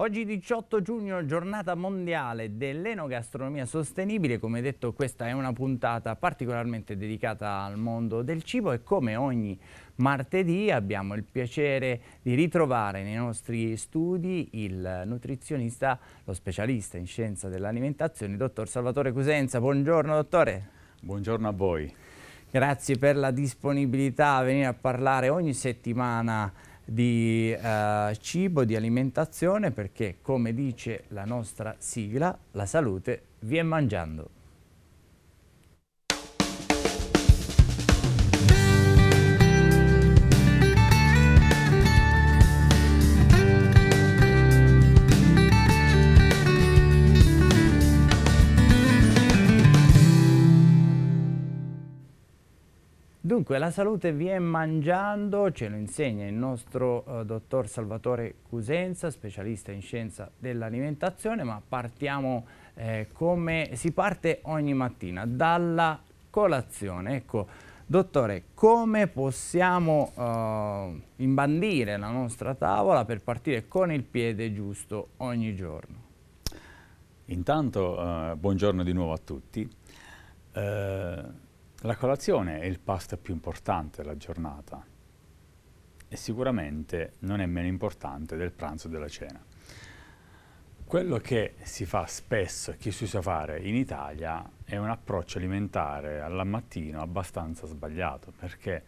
Oggi 18 giugno, giornata mondiale dell'enogastronomia sostenibile, come detto questa è una puntata particolarmente dedicata al mondo del cibo e come ogni martedì abbiamo il piacere di ritrovare nei nostri studi il nutrizionista, lo specialista in scienza dell'alimentazione, dottor Salvatore Cusenza. Buongiorno dottore. Buongiorno a voi. Grazie per la disponibilità a venire a parlare ogni settimana di eh, cibo, di alimentazione, perché come dice la nostra sigla, la salute viene mangiando. Dunque, la salute viene mangiando, ce lo insegna il nostro eh, dottor Salvatore Cusenza, specialista in scienza dell'alimentazione, ma partiamo eh, come si parte ogni mattina, dalla colazione. Ecco, dottore, come possiamo eh, imbandire la nostra tavola per partire con il piede giusto ogni giorno? Intanto, eh, buongiorno di nuovo a tutti. Eh, la colazione è il pasto più importante della giornata e sicuramente non è meno importante del pranzo e della cena. Quello che si fa spesso e che si usa fare in Italia è un approccio alimentare al mattino abbastanza sbagliato perché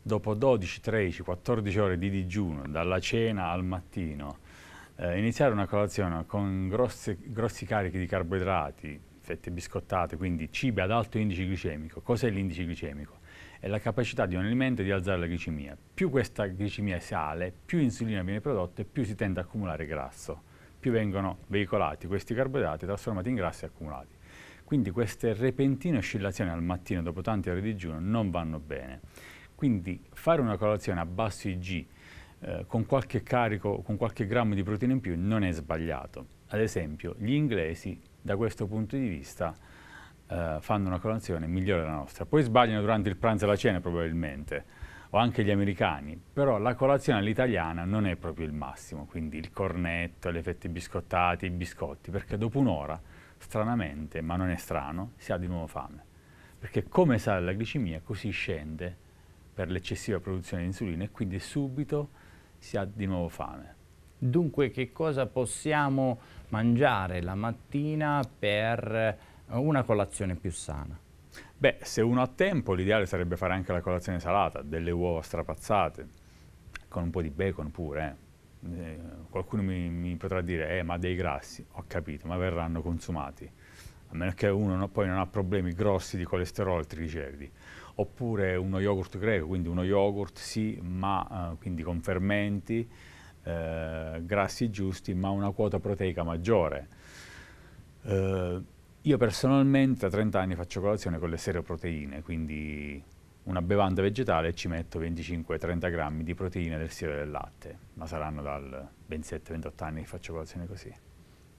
dopo 12, 13, 14 ore di digiuno dalla cena al mattino eh, iniziare una colazione con grossi, grossi carichi di carboidrati fette biscottate, quindi cibi ad alto indice glicemico. Cos'è l'indice glicemico? È la capacità di un alimento di alzare la glicemia. Più questa glicemia sale, più insulina viene prodotta e più si tende ad accumulare grasso. Più vengono veicolati questi carboidrati, trasformati in grassi e accumulati. Quindi queste repentine oscillazioni al mattino dopo tante ore di digiuno non vanno bene. Quindi fare una colazione a basso IG eh, con qualche carico, con qualche grammo di proteine in più non è sbagliato ad esempio, gli inglesi da questo punto di vista eh, fanno una colazione migliore della nostra. Poi sbagliano durante il pranzo e la cena probabilmente, o anche gli americani, però la colazione all'italiana non è proprio il massimo, quindi il cornetto, le fette biscottate, i biscotti, perché dopo un'ora, stranamente, ma non è strano, si ha di nuovo fame. Perché come sale la glicemia, così scende per l'eccessiva produzione di insulina e quindi subito si ha di nuovo fame. Dunque che cosa possiamo mangiare la mattina per eh, una colazione più sana? Beh, se uno ha tempo, l'ideale sarebbe fare anche la colazione salata, delle uova strapazzate, con un po' di bacon pure. Eh. Eh, qualcuno mi, mi, potrà dire, eh, ma dei grassi, ho capito, ma verranno consumati. A meno che uno no, poi non ha problemi grossi di colesterolo e trigliceridi. Oppure uno yogurt greco, quindi uno yogurt sì, ma eh, quindi con fermenti, eh, grassi giusti ma una quota proteica maggiore. Eh, io personalmente a 30 anni faccio colazione con le seroproteine, quindi una bevanda vegetale ci metto 25-30 grammi di proteine del siero del latte, ma saranno dal 27-28 anni che faccio colazione così,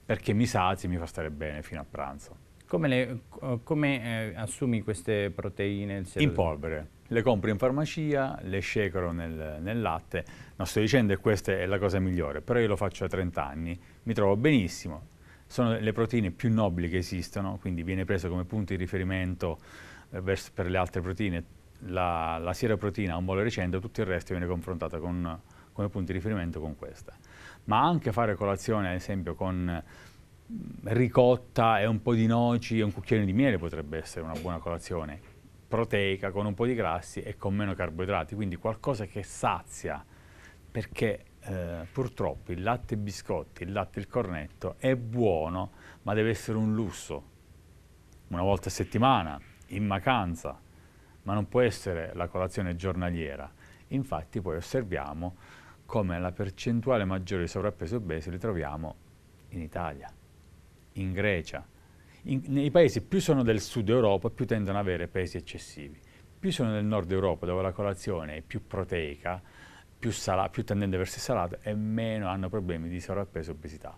perché mi sazi e mi fa stare bene fino a pranzo. Come, le, come eh, assumi queste proteine? In polvere. Le compro in farmacia, le shakero nel, nel, latte. Non sto dicendo che questa è la cosa migliore, però io lo faccio da 30 anni, mi trovo benissimo. Sono le proteine più nobili che esistono, quindi viene preso come punto di riferimento eh, verso, per le altre proteine la, la sieroproteina ha un mole recente, tutto il resto viene confrontato con, come punto di riferimento con questa. Ma anche fare colazione, ad esempio, con ricotta e un po' di noci e un cucchiaino di miele potrebbe essere una buona colazione, proteica con un po' di grassi e con meno carboidrati, quindi qualcosa che sazia, perché eh, purtroppo il latte e biscotti, il latte e il cornetto è buono, ma deve essere un lusso, una volta a settimana, in vacanza, ma non può essere la colazione giornaliera. Infatti poi osserviamo come la percentuale maggiore di sovrappeso e obesi li troviamo in Italia in Grecia. In, nei paesi più sono del sud Europa, più tendono ad avere pesi eccessivi. Più sono del nord Europa, dove la colazione è più proteica, più, sala, più tendente verso il salato, e meno hanno problemi di sovrappeso e obesità.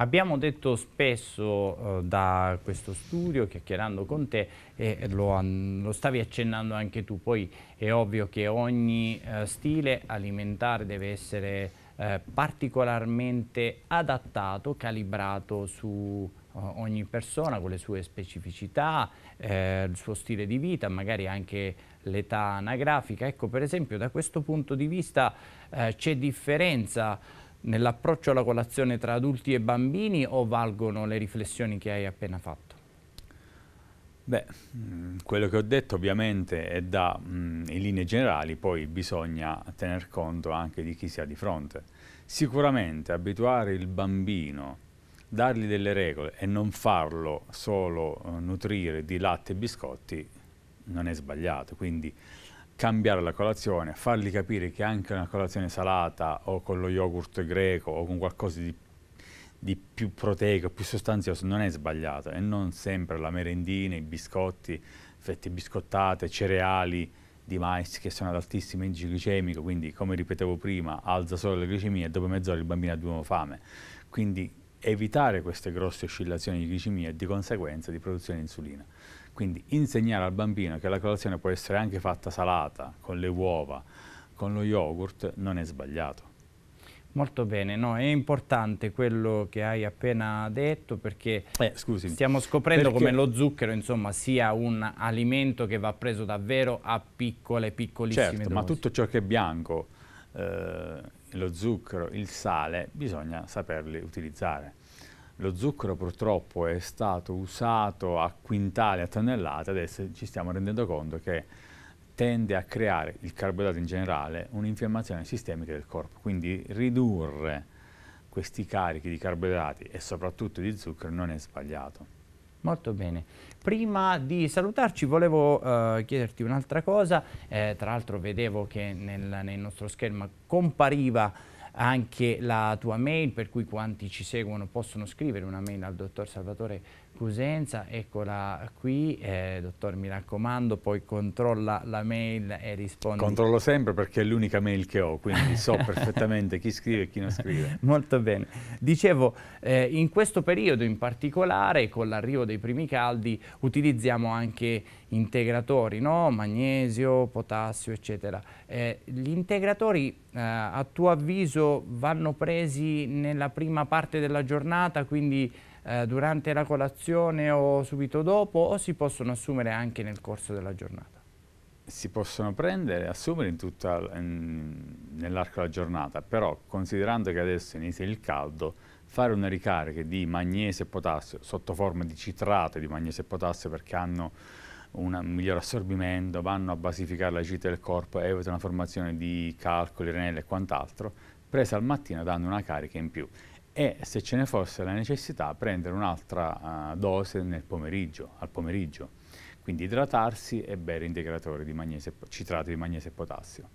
Abbiamo detto spesso eh, da questo studio, chiacchierando con te, e lo, lo, stavi accennando anche tu, poi è ovvio che ogni eh, stile alimentare deve essere eh, particolarmente adattato, calibrato su eh, ogni persona con le sue specificità, eh, il suo stile di vita, magari anche l'età anagrafica. Ecco, per esempio, da questo punto di vista eh, c'è differenza nell'approccio alla colazione tra adulti e bambini o valgono le riflessioni che hai appena fatto? Beh, mm, quello che ho detto ovviamente è da, mh, mm, in linee generali, poi bisogna tener conto anche di chi si ha di fronte. Sicuramente abituare il bambino, dargli delle regole e non farlo solo uh, nutrire di latte e biscotti non è sbagliato, quindi cambiare la colazione, fargli capire che anche una colazione salata o con lo yogurt greco o con qualcosa di più di più proteico, più sostanzioso, non è sbagliato. e non sempre la merendina, i biscotti, fette biscottate, cereali di mais che sono ad altissimo indice glicemico, quindi come ripetevo prima, alza solo la glicemia e dopo mezz'ora il bambino ha di nuovo fame. Quindi evitare queste grosse oscillazioni di glicemia e di conseguenza di produzione di insulina. Quindi insegnare al bambino che la colazione può essere anche fatta salata, con le uova, con lo yogurt, non è sbagliato. Molto bene, no, è importante quello che hai appena detto perché eh, stiamo scoprendo perché? come lo zucchero insomma, sia un alimento che va preso davvero a piccole, piccolissime certo, dosi. ma tutto ciò che è bianco, eh, lo zucchero, il sale, bisogna saperli utilizzare. Lo zucchero purtroppo è stato usato a quintali, a tonnellate, adesso ci stiamo rendendo conto che tende a creare, il carboidrato in generale, un'infiammazione sistemica del corpo. Quindi ridurre questi carichi di carboidrati e soprattutto di zucchero non è sbagliato. Molto bene. Prima di salutarci volevo eh, chiederti un'altra cosa, eh, tra l'altro vedevo che nel, nel nostro schermo compariva anche la tua mail, per cui quanti ci seguono possono scrivere una mail al dottor Salvatore Cusenza, eccola qui, eh, dottor mi raccomando, poi controlla la mail e risponde. Controllo sempre perché è l'unica mail che ho, quindi so perfettamente chi scrive e chi non scrive. Molto bene. Dicevo, eh, in questo periodo in particolare, con l'arrivo dei primi caldi, utilizziamo anche integratori, no? magnesio, potassio, eccetera. Eh, gli integratori eh, a tuo avviso vanno presi nella prima parte della giornata, quindi eh, durante la colazione o subito dopo o si possono assumere anche nel corso della giornata? Si possono prendere e assumere nell'arco della giornata, però considerando che adesso inizia il caldo, fare una ricarica di magnesio e potassio sotto forma di citrate di magnesio e potassio perché hanno un miglior assorbimento, vanno a basificare la cite del corpo, evitano la formazione di calcoli, renelle e quant'altro, prese al mattino danno una carica in più e se ce ne fosse la necessità prendere un'altra uh, dose nel pomeriggio, al pomeriggio, quindi idratarsi e bere integratori di magnesio, citrato di magnesio e potassio.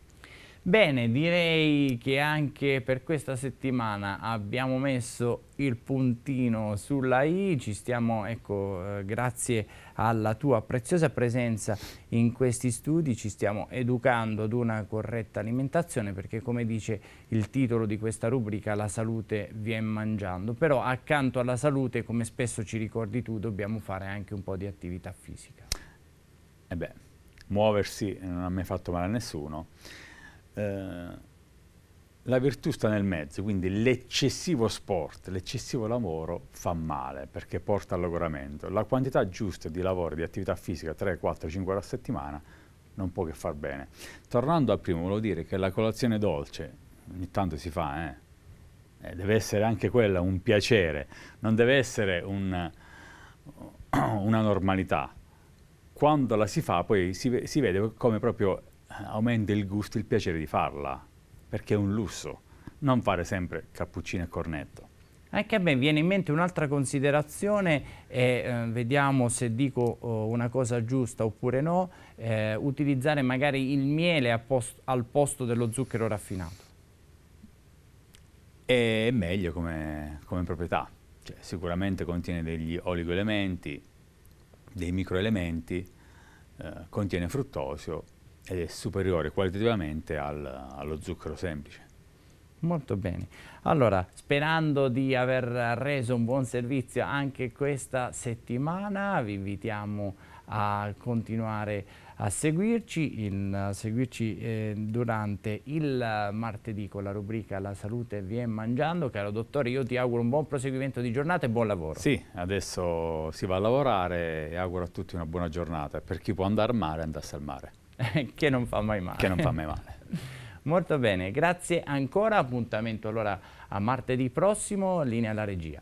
Bene, direi che anche per questa settimana abbiamo messo il puntino sulla I, ci stiamo, ecco, eh, grazie alla tua preziosa presenza in questi studi, ci stiamo educando ad una corretta alimentazione perché come dice il titolo di questa rubrica la salute viene mangiando, però accanto alla salute come spesso ci ricordi tu dobbiamo fare anche un po' di attività fisica. Ebbene, eh muoversi non ha mai fatto male a nessuno eh, la virtù sta nel mezzo, quindi l'eccessivo sport, l'eccessivo lavoro fa male perché porta all'agoramento. La quantità giusta di lavoro, di attività fisica, 3, 4, 5 ore a settimana, non può che far bene. Tornando al primo, volevo dire che la colazione dolce, ogni tanto si fa, eh, eh, deve essere anche quella un piacere, non deve essere un, una normalità. Quando la si fa poi si, si vede come proprio aumenta il gusto e il piacere di farla, perché è un lusso, non fare sempre cappuccino e cornetto. Anche a me viene in mente un'altra considerazione e eh, vediamo se dico oh, una cosa giusta oppure no, eh, utilizzare magari il miele posto, al posto dello zucchero raffinato. È meglio come, come proprietà, cioè, sicuramente contiene degli oligoelementi, dei microelementi, eh, contiene fruttosio, ed è superiore qualitativamente al, allo zucchero semplice. Molto bene. Allora, sperando di aver reso un buon servizio anche questa settimana, vi invitiamo a continuare a seguirci, in, a seguirci eh, durante il martedì con la rubrica La salute viene mangiando. Caro dottore, io ti auguro un buon proseguimento di giornata e buon lavoro. Sì, adesso si va a lavorare e auguro a tutti una buona giornata. Per chi può andare al mare, andasse al mare. che non fa mai male. Che non fa mai male. Molto bene, grazie ancora, appuntamento allora a martedì prossimo, linea alla regia.